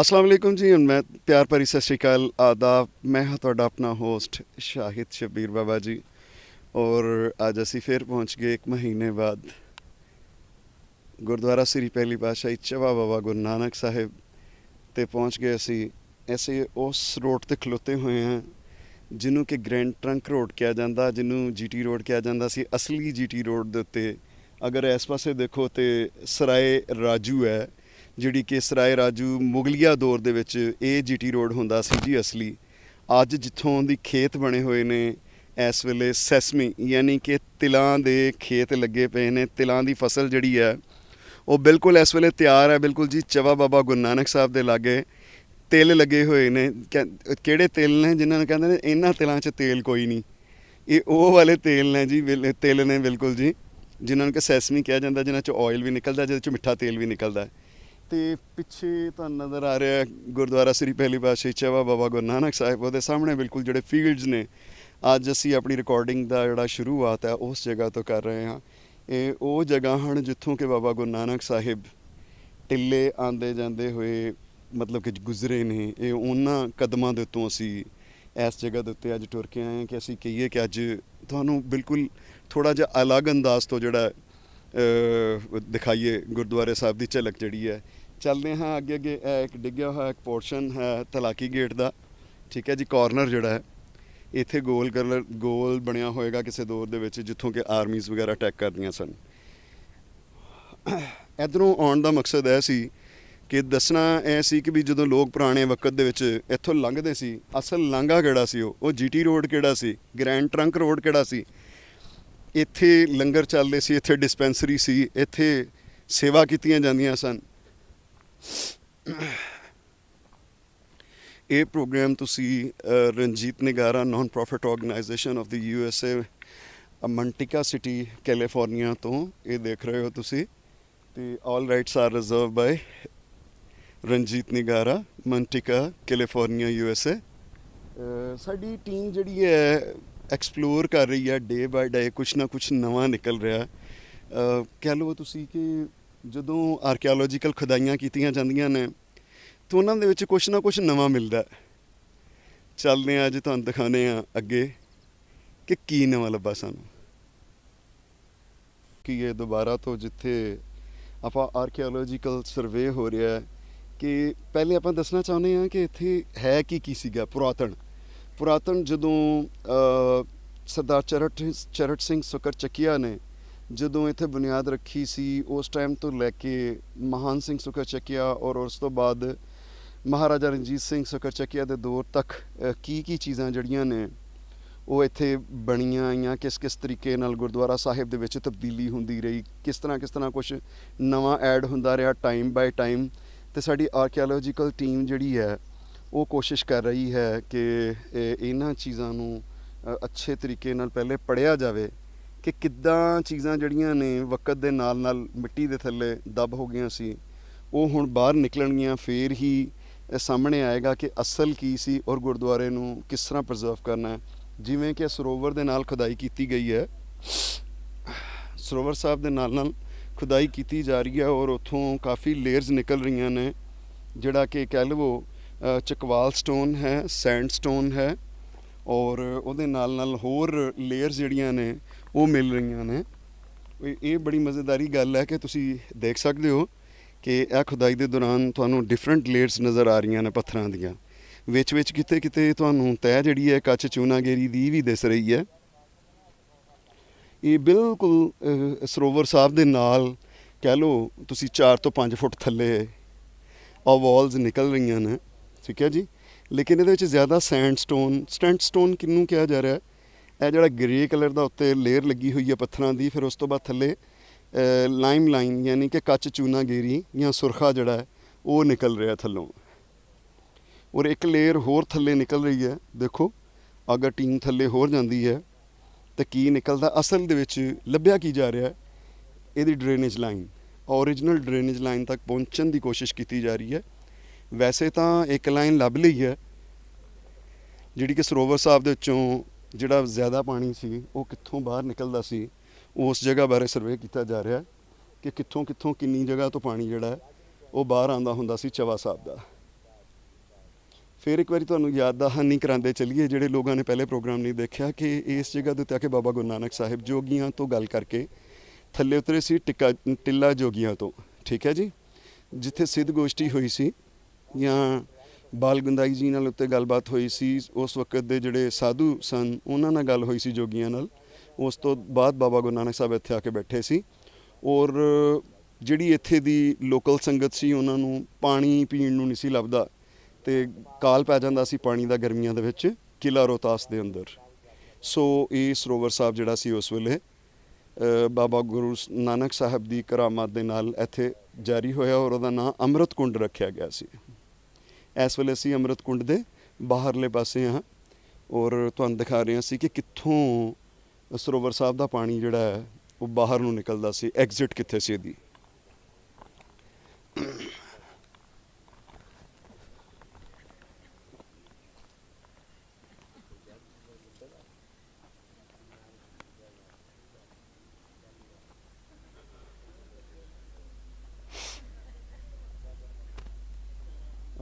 ਅਸਲਾਮ ਵਾਲੇਕੁਮ ਜੀ ਮੈਂ ਪਿਆਰ ਭਰੀ ਸਤਿ ਸ਼੍ਰੀ ਅਕਾਲ ਆਦਾਬ ਮੈਂ ਹਾਂ ਤੁਹਾਡਾ ਆਪਣਾ ਹੋਸਟ ਸ਼ਾਹਿਦ ਸ਼ਬੀਰ ਬਾਬਾ ਜੀ ਔਰ ਅੱਜ ਅਸੀਂ ਫੇਰ ਪਹੁੰਚ ਗਏ ਇੱਕ ਮਹੀਨੇ ਬਾਅਦ ਗੁਰਦੁਆਰਾ ਸ੍ਰੀ ਪਹਿਲੀ ਪਾਤਸ਼ਾਹੀ ਚਵਾ ਬਾਬਾ ਗੁਰੂ ਨਾਨਕ ਸਾਹਿਬ ਤੇ ਪਹੁੰਚ ਗਏ ਅਸੀਂ ਐਸੇ ਉਸ ਰੋਡ ਤੇ ਖਲੋਤੇ ਹੋਏ ਹਾਂ ਜਿਹਨੂੰ ਕਿ ਗ੍ਰੈਂਡ ਟਰੰਕ ਰੋਡ ਕਿਹਾ ਜਾਂਦਾ ਜਿਹਨੂੰ ਜੀਟੀ ਰੋਡ ਕਿਹਾ ਜਾਂਦਾ ਸੀ ਅਸਲੀ ਜੀਟੀ ਰੋਡ ਦੇ ਉੱਤੇ ਅਗਰ ਇਸ ਪਾਸੇ ਦੇਖੋ ਤੇ ਸਰਾਏ ਰਾਜੂ ਹੈ ਜਿਹੜੀ ਕਿ ਸਰਾਏ ਰਾਜੂ ਮੁਗਲੀਆ ਦੌਰ ਦੇ ਵਿੱਚ ਇਹ ਜੀਟੀ ਰੋਡ ਹੁੰਦਾ ਸੀ ਜੀ ਅਸਲੀ ਅੱਜ ਜਿੱਥੋਂ ਦੀ ਖੇਤ ਬਣੇ ਹੋਏ ਨੇ ਇਸ ਵੇਲੇ ਸੈਸਮੀ ਯਾਨੀ ਕਿ ਤਿਲਾਂ ਦੇ ਖੇਤ ਲੱਗੇ ਪਏ ਨੇ ਤਿਲਾਂ ਦੀ ਫਸਲ ਜਿਹੜੀ ਹੈ ਉਹ ਬਿਲਕੁਲ ਇਸ ਵੇਲੇ ਤਿਆਰ ਹੈ ਬਿਲਕੁਲ ਜੀ ਚਵਾ ਬਾਬਾ ਗੁਰੂ ਨਾਨਕ ਸਾਹਿਬ ਦੇ ਲਾਗੇ ਤੇਲ ਲੱਗੇ ਹੋਏ ਨੇ ਕਿਹੜੇ ਤੇਲ ਨੇ ਜਿਨ੍ਹਾਂ ਨੂੰ ਕਹਿੰਦੇ ਨੇ ਇਹਨਾਂ ਤਿਲਾਂ 'ਚ ਤੇਲ ਕੋਈ ਨਹੀਂ ਇਹ ਉਹ ਵਾਲੇ ਤੇਲ ਨੇ ਜੀ ਤੇਲ ਨੇ ਬਿਲਕੁਲ ਜੀ ਜਿਨ੍ਹਾਂ ਨੂੰ ਕਿ ਸੈਸਮੀ ਕਿਹਾ ਜਾਂਦਾ ਜਿਨ੍ਹਾਂ 'ਚ ਆਇਲ ਵੀ ਨਿਕਲਦਾ ਜਿਹਦੇ 'ਚ ਮਿੱਠਾ ਤੇਲ ਵੀ ਨਿਕਲਦਾ ਹੈ ਤੇ ਪਿੱਛੇ ਤੁਹਾਨੂੰ ਨਜ਼ਰ ਆ ਰਿਹਾ ਗੁਰਦੁਆਰਾ ਸ੍ਰੀ ਪਹਿਲੀ ਪਾਸ਼ੇ ਚਵਾ ਬਾਬਾ ਗੁਰੂ ਨਾਨਕ ਸਾਹਿਬ ਉਹਦੇ ਸਾਹਮਣੇ ਬਿਲਕੁਲ ਜਿਹੜੇ ਫੀਲਡਸ ਨੇ ਅੱਜ ਅਸੀਂ ਆਪਣੀ ਰਿਕਾਰਡਿੰਗ ਦਾ ਜਿਹੜਾ ਸ਼ੁਰੂਆਤ ਹੈ ਉਸ ਜਗ੍ਹਾ ਤੋਂ ਕਰ ਰਹੇ ਹਾਂ ਇਹ ਉਹ ਜਗ੍ਹਾ ਹਨ ਜਿੱਥੋਂ ਕਿ ਬਾਬਾ ਗੁਰੂ ਨਾਨਕ ਸਾਹਿਬ ਟਿੱਲੇ ਆਂਦੇ ਜਾਂਦੇ ਹੋਏ ਮਤਲਬ ਕਿ ਗੁਜ਼ਰੇ ਨੇ ਇਹ ਉਹਨਾਂ ਕਦਮਾਂ ਦੇ ਉੱਤੋਂ ਅਸੀਂ ਇਸ ਜਗ੍ਹਾ ਦੇ ਉੱਤੇ ਅੱਜ ਟੁਰ ਕੇ ਆਏ ਹਾਂ ਕਿ ਅਸੀਂ ਕਹੀਏ ਕਿ ਅੱਜ ਤੁਹਾਨੂੰ ਬਿਲਕੁਲ ਥੋੜਾ ਜਿਹਾ ਅਲੱਗ ਅੰਦਾਜ਼ ਤੋਂ ਜਿਹੜਾ ਦਿਖਾਈਏ ਗੁਰਦੁਆਰੇ ਸਾਹਿਬ ਦੀ ਝਲਕ ਜਿਹੜੀ ਹੈ ਚੱਲਦੇ ਹਾਂ ਅੱਗੇ ਅੱਗੇ ਇੱਕ ਡਿੱਗਿਆ ਹੋਇਆ ਇੱਕ ਪੋਰਸ਼ਨ ਹੈ ਤਲਾਕੀ ਗੇਟ ਦਾ ਠੀਕ ਹੈ ਜੀ ਕਾਰਨਰ ਜਿਹੜਾ ਹੈ ਇੱਥੇ ਗੋਲ ਕਰ ਗੋਲ ਬਣਿਆ ਹੋਏਗਾ ਕਿਸੇ ਦੌਰ ਦੇ ਵਿੱਚ ਜਿੱਥੋਂ ਕਿ ਆਰਮੀਜ਼ ਵਗੈਰਾ ਅਟੈਕ ਕਰਦੀਆਂ ਸਨ ਇਧਰੋਂ ਆਉਣ ਦਾ ਮਕਸਦ ਇਹ ਸੀ ਕਿ ਦੱਸਣਾ ਇਹ ਸੀ ਕਿ ਵੀ ਜਦੋਂ ਲੋਕ ਪੁਰਾਣੇ ਵਕਤ ਦੇ ਵਿੱਚ ਇੱਥੋਂ ਲੰਘਦੇ ਸੀ ਅਸਲ ਲਾਂਗਾ ਕਿਹੜਾ ਸੀ ਉਹ ਉਹ ਜੀਟੀ ਰੋਡ ਕਿਹੜਾ ਸੀ ਗ੍ਰੈਂਡ ਟਰੰਕ ਰੋਡ ਕਿਹੜਾ ਸੀ ਇੱਥੇ ਲੰਗਰ ਚੱਲਦੇ ਸੀ ਇੱਥੇ ਡਿਸਪੈਂਸਰੀ ਸੀ ਇੱਥੇ ਸੇਵਾ ਕੀਤੀਆਂ ਜਾਂਦੀਆਂ ਸਨ ਇਹ ਪ੍ਰੋਗਰਾਮ ਤੁਸੀਂ Ranjit Nigara non profit organization of ਦੀ U S A Manteca city California ਤੋਂ ਇਹ ਦੇਖ ਰਹੇ ਹੋ ਤੁਸੀਂ ਤੇ all rights are reserved by Ranjit Nigara Manteca California U S A ਸਾਡੀ ਟੀਮ ਜਿਹੜੀ ਹੈ ਐਕਸਪਲੋਰ ਕਰ ਰਹੀ ਹੈ ਡੇ ਬਾਈ ਡੇ ਕੁਛ ਨਾ ਕੁਛ ਨਵਾਂ ਨਿਕਲ ਰਿਹਾ ਕਹਿ ਲਓ ਤੁਸੀਂ ਕਿ ਜਦੋਂ ਆਰਕੀਓਲੋਜੀਕਲ ਖੁਦਾਈਆਂ ਕੀਤੀਆਂ ਜਾਂਦੀਆਂ ਨੇ ਤਾਂ ਉਹਨਾਂ ਦੇ ਵਿੱਚ ਕੁਝ ਨਾ ਕੁਝ ਨਵਾਂ ਮਿਲਦਾ ਹੈ ਚੱਲਦੇ ਆ ਅੱਜ ਤੁਹਾਨੂੰ ਦਿਖਾਣੇ ਆ ਅੱਗੇ ਕਿ ਕੀ ਨਵਾਂ ਲੱਭਾ ਸਾਨੂੰ ਕਿ ਇਹ ਦੁਬਾਰਾ ਤੋਂ ਜਿੱਥੇ ਆਪਾਂ ਆਰਕੀਓਲੋਜੀਕਲ ਸਰਵੇ ਹੋ ਰਿਹਾ ਹੈ ਕਿ ਪਹਿਲੇ ਆਪਾਂ ਦੱਸਣਾ ਚਾਹੁੰਦੇ ਆ ਕਿ ਇੱਥੇ ਹੈ ਕੀ ਕੀ ਸੀਗਾ ਪੁਰਾਤਨ ਪੁਰਾਤਨ ਜਦੋਂ ਸਰਦਾਰ ਚਰਟ ਚਰਟ ਸਿੰਘ ਸੁਕਰ ਚੱਕੀਆ ਨੇ ਜਦੋਂ ਇੱਥੇ ਬੁਨਿਆਦ ਰੱਖੀ ਸੀ ਉਸ ਟਾਈਮ ਤੋਂ ਲੈ ਕੇ ਮਹਾਨ ਸਿੰਘ ਸੁਖਾ ਚੱਕਿਆ ਔਰ ਉਸ ਤੋਂ ਬਾਅਦ ਮਹਾਰਾਜਾ ਰਣਜੀਤ ਸਿੰਘ ਸੁਖਾ ਚੱਕਿਆ ਦੇ ਦੌਰ ਤੱਕ ਕੀ ਕੀ ਚੀਜ਼ਾਂ ਜਿਹੜੀਆਂ ਨੇ ਉਹ ਇੱਥੇ ਬਣੀਆਂ ਆਈਆਂ ਕਿਸ ਕਿਸ ਤਰੀਕੇ ਨਾਲ ਗੁਰਦੁਆਰਾ ਸਾਹਿਬ ਦੇ ਵਿੱਚ ਤਬਦੀਲੀ ਹੁੰਦੀ ਰਹੀ ਕਿਸ ਤਰ੍ਹਾਂ ਕਿਸ ਤਰ੍ਹਾਂ ਕੁਝ ਨਵਾਂ ਐਡ ਹੁੰਦਾ ਰਿਹਾ ਟਾਈਮ ਬਾਈ ਟਾਈਮ ਤੇ ਸਾਡੀ ਆਰਕੀਓਲੋਜੀਕਲ ਟੀਮ ਜਿਹੜੀ ਹੈ ਉਹ ਕੋਸ਼ਿਸ਼ ਕਰ ਰਹੀ ਹੈ ਕਿ ਇਹਨਾਂ ਚੀਜ਼ਾਂ ਨੂੰ ਅੱਛੇ ਤਰੀਕੇ ਨਾਲ ਪਹਿਲੇ ਪੜਿਆ ਜਾਵੇ ਕਿ ਕਿੱਦਾਂ ਚੀਜ਼ਾਂ ਜਿਹੜੀਆਂ ਨੇ ਵਕਤ ਦੇ ਨਾਲ ਨਾਲ ਮਿੱਟੀ ਦੇ ਥੱਲੇ ਦਬ ਹੋ ਗਈਆਂ ਸੀ ਉਹ ਹੁਣ ਬਾਹਰ ਨਿਕਲਣਗੀਆਂ ਫੇਰ ਹੀ ਸਾਹਮਣੇ ਆਏਗਾ ਕਿ ਅਸਲ ਕੀ ਸੀ ਔਰ ਗੁਰਦੁਆਰੇ ਨੂੰ ਕਿਸ ਤਰ੍ਹਾਂ ਪ੍ਰੀਜ਼ਰਵ ਕਰਨਾ ਹੈ ਜਿਵੇਂ ਕਿ ਸਰੋਵਰ ਦੇ ਨਾਲ ਖੁਦਾਈ ਕੀਤੀ ਗਈ ਹੈ ਸਰੋਵਰ ਸਾਹਿਬ ਦੇ ਨਾਲ ਨਾਲ ਖੁਦਾਈ ਕੀਤੀ ਜਾ ਰਹੀ ਹੈ ਔਰ ਉੱਥੋਂ ਕਾਫੀ ਲੇਅਰਸ ਨਿਕਲ ਰਹੀਆਂ ਨੇ ਜਿਹੜਾ ਕਿ ਕਹਿ ਲਵੋ ਚਕਵਾਲ ਸਟੋਨ ਹੈ ਸੈਂਡ ਸਟੋਨ ਹੈ ਔਰ ਉਹਦੇ ਨਾਲ ਨਾਲ ਹੋਰ ਲੇਅਰਸ ਜਿਹੜੀਆਂ ਨੇ ਉਹ ਮਿਲ ਰਹੀਆਂ ਨੇ ਇਹ ਬੜੀ ਮਜ਼ੇਦਾਰੀ ਗੱਲ ਹੈ ਕਿ ਤੁਸੀਂ ਦੇਖ ਸਕਦੇ ਹੋ ਕਿ ਇਹ ਖੁਦਾਈ ਦੇ ਦੌਰਾਨ ਤੁਹਾਨੂੰ ਡਿਫਰੈਂਟ ਲੇਅਰਸ ਨਜ਼ਰ ਆ ਰਹੀਆਂ ਨੇ ਪੱਥਰਾਂ ਦੀਆਂ ਵਿੱਚ ਵਿੱਚ ਕਿਤੇ ਕਿਤੇ ਤੁਹਾਨੂੰ ਤੈ ਜਿਹੜੀ ਹੈ ਕੱਚ ਚੂਨਾਗੇਰੀ ਦੀ ਵੀ ਦਿਸ ਰਹੀ ਹੈ ਇਹ ਬਿਲਕੁਲ ਸਰੋਵਰ ਸਾਹਿਬ ਦੇ ਨਾਲ ਕਹਿ ਲਓ ਤੁਸੀਂ 4 ਤੋਂ 5 ਫੁੱਟ ਥੱਲੇ ਆ ਵਾਲਸ ਨਿਕਲ ਰਹੀਆਂ ਨੇ ਠੀਕ ਹੈ ਜੀ ਲੇਕਿਨ ਇਹਦੇ ਵਿੱਚ ਜ਼ਿਆਦਾ ਸੈਂਡਸਟੋਨ ਸਟੈਂਟਸਟੋਨ ਕਿੰਨੂੰ ਕਿਹਾ ਜਾ ਰਿਹਾ ਹੈ ਇਹ ਜਿਹੜਾ ਗ੍ਰੇ ਕਲਰ ਦਾ ਉੱਤੇ ਲੇਅਰ ਲੱਗੀ ਹੋਈ ਹੈ ਪੱਥਰਾਂ ਦੀ ਫਿਰ ਉਸ ਤੋਂ ਬਾਅਦ ਥੱਲੇ ਲਾਈਮ ਲਾਈਨ ਯਾਨੀ ਕਿ ਕੱਚ ਚੂਨਾ ਗੇਰੀ ਜਾਂ ਸੁਰਖਾ ਜਿਹੜਾ ਹੈ ਉਹ ਨਿਕਲ ਰਿਹਾ ਥੱਲੋਂ ਔਰ ਇੱਕ ਲੇਅਰ ਹੋਰ ਥੱਲੇ ਨਿਕਲ ਰਹੀ ਹੈ ਦੇਖੋ ਅਗਰ ਟੀਨ ਥੱਲੇ ਹੋਰ ਜਾਂਦੀ ਹੈ ਤਾਂ ਕੀ ਨਿਕਲਦਾ ਅਸਲ ਦੇ ਵਿੱਚ ਲੱਭਿਆ ਕੀ ਜਾ ਰਿਹਾ ਹੈ ਇਹਦੀ drainage line origignal drainage line ਤੱਕ ਪਹੁੰਚਣ ਦੀ ਕੋਸ਼ਿਸ਼ ਕੀਤੀ ਜਾ ਰਹੀ ਹੈ ਵੈਸੇ ਤਾਂ ਇੱਕ ਲਾਈਨ ਲੱਭ ਲਈ ਹੈ ਜਿਹੜੀ ਕਿ ਸਰੋਵਰ ਸਾਹਿਬ ਦੇ ਵਿੱਚੋਂ ਜਿਹੜਾ ਜ਼ਿਆਦਾ ਪਾਣੀ ਸੀ ਉਹ ਕਿੱਥੋਂ ਬਾਹਰ ਨਿਕਲਦਾ ਸੀ ਉਸ ਜਗ੍ਹਾ ਬਾਰੇ ਸਰਵੇ ਕੀਤਾ ਜਾ ਰਿਹਾ ਹੈ ਕਿ ਕਿੱਥੋਂ ਕਿੱਥੋਂ ਕਿੰਨੀ ਜਗ੍ਹਾ ਤੋਂ ਪਾਣੀ ਜਿਹੜਾ ਹੈ ਉਹ ਬਾਹਰ ਆਉਂਦਾ ਹੁੰਦਾ ਸੀ ਚਵਾ ਸਾਹਿਬ ਦਾ ਫਿਰ ਇੱਕ ਵਾਰੀ ਤੁਹਾਨੂੰ ਯਾਦ ਦਾ ਹਾਨੀ ਕਰਾਉਂਦੇ ਚੱਲੀਏ ਜਿਹੜੇ ਲੋਕਾਂ ਨੇ ਪਹਿਲੇ ਪ੍ਰੋਗਰਾਮ ਨਹੀਂ ਦੇਖਿਆ ਕਿ ਇਸ ਜਗ੍ਹਾ ਦੇ ਉੱਤੇ ਆ ਕੇ ਬਾਬਾ ਗੁਰੂ ਨਾਨਕ ਸਾਹਿਬ ਜੋਗੀਆਂ ਤੋਂ ਗੱਲ ਕਰਕੇ ਥੱਲੇ ਉਤਰੇ ਸੀ ਟਿੱਕਾ ਟਿੱਲਾ ਜੋਗੀਆਂ ਤੋਂ ਠੀਕ ਹੈ ਜੀ ਜਿੱਥੇ ਸਿੱਧ ਗੋਸ਼ਟੀ ਹੋਈ ਸੀ ਜਾਂ ਬਾਲ ਗੰਦਾਈ ਜੀ ਨਾਲ ਉੱਤੇ ਗੱਲਬਾਤ ਹੋਈ ਸੀ ਉਸ ਵਕਤ ਦੇ ਜਿਹੜੇ ਸਾਧੂ ਸਨ ਉਹਨਾਂ ਨਾਲ ਗੱਲ ਹੋਈ ਸੀ ਜੋਗੀਆਂ ਨਾਲ ਉਸ ਤੋਂ ਬਾਅਦ ਬਾਬਾ ਗੁਰੂ ਨਾਨਕ ਸਾਹਿਬ ਇੱਥੇ ਆ ਕੇ ਬੈਠੇ ਸੀ ਔਰ ਜਿਹੜੀ ਇੱਥੇ ਦੀ ਲੋਕਲ ਸੰਗਤ ਸੀ ਉਹਨਾਂ ਨੂੰ ਪਾਣੀ ਪੀਣ ਨੂੰ ਨਹੀਂ ਸੀ ਲੱਭਦਾ ਤੇ ਕਾਲ ਪੈ ਜਾਂਦਾ ਸੀ ਪਾਣੀ ਦਾ ਗਰਮੀਆਂ ਦੇ ਵਿੱਚ ਕਿਲਾ ਰੋਤਾਸ ਦੇ ਅੰਦਰ ਸੋ ਇਹ ਸਰੋਵਰ ਸਾਹਿਬ ਜਿਹੜਾ ਸੀ ਉਸ ਵੇਲੇ ਬਾਬਾ ਗੁਰੂ ਨਾਨਕ ਸਾਹਿਬ ਦੀ ਕਰਾਮਾਤ ਦੇ ਨਾਲ ਇੱਥੇ ਜਾਰੀ ਹੋਇਆ ਔਰ ਉਹਦਾ ਨਾਮ ਅੰਮ੍ਰਿਤ ਕੁੰਡ ਰੱਖਿਆ ਗਿਆ ਸੀ ਇਸ ਵੇਲੇ ਅਸੀਂ ਅਮਰਤ ਕੁੰਡ ਦੇ ਬਾਹਰਲੇ ਪਾਸੇ ਆਂ ਔਰ ਤੁਹਾਨੂੰ ਦਿਖਾ ਰਹੇ ਸੀ ਕਿ ਕਿੱਥੋਂ ਸਰੋਵਰ ਸਾਹਿਬ ਦਾ ਪਾਣੀ ਜਿਹੜਾ ਹੈ ਉਹ ਬਾਹਰ ਨੂੰ ਨਿਕਲਦਾ ਸੀ ਐਗਜ਼ਿਟ ਕਿੱਥੇ ਸੀ ਇਹਦੀ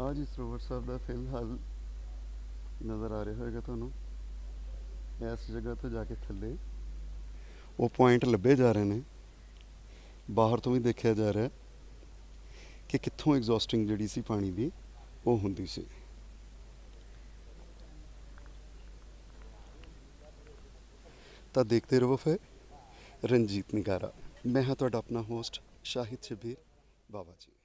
ਆ ਜੀ ਸਰੋਵਰ ਸਾਹਿਬ ਦਾ ਫਿਲਹਾਲ ਨਜ਼ਰ ਆ ਰਿਹਾ ਹੋਵੇਗਾ ਤੁਹਾਨੂੰ ਇਸ ਜਗ੍ਹਾ ਤੋਂ ਜਾ ਕੇ ਥੱਲੇ ਉਹ ਪੁਆਇੰਟ ਲੱਭੇ ਜਾ ਰਹੇ ਨੇ ਬਾਹਰ ਤੋਂ ਵੀ ਦੇਖਿਆ ਜਾ ਰਿਹਾ ਕਿ ਕਿੱਥੋਂ ਐਗਜ਼ੌਸਟਿੰਗ ਜਿਹੜੀ ਸੀ ਪਾਣੀ ਦੀ ਉਹ ਹੁੰਦੀ ਸੀ ਤਾਂ ਦੇਖਦੇ ਰਹੋ ਫਿਰ ਰਣਜੀਤ ਨਿਗਾਰਾ ਮੈਂ ਹਾਂ ਤੁਹਾਡਾ ਆਪਣਾ ਹੋਸਟ ਸ਼ਾਹਿਦ ਸ਼ਬੀਰ ਬਾਬਾ ਜੀ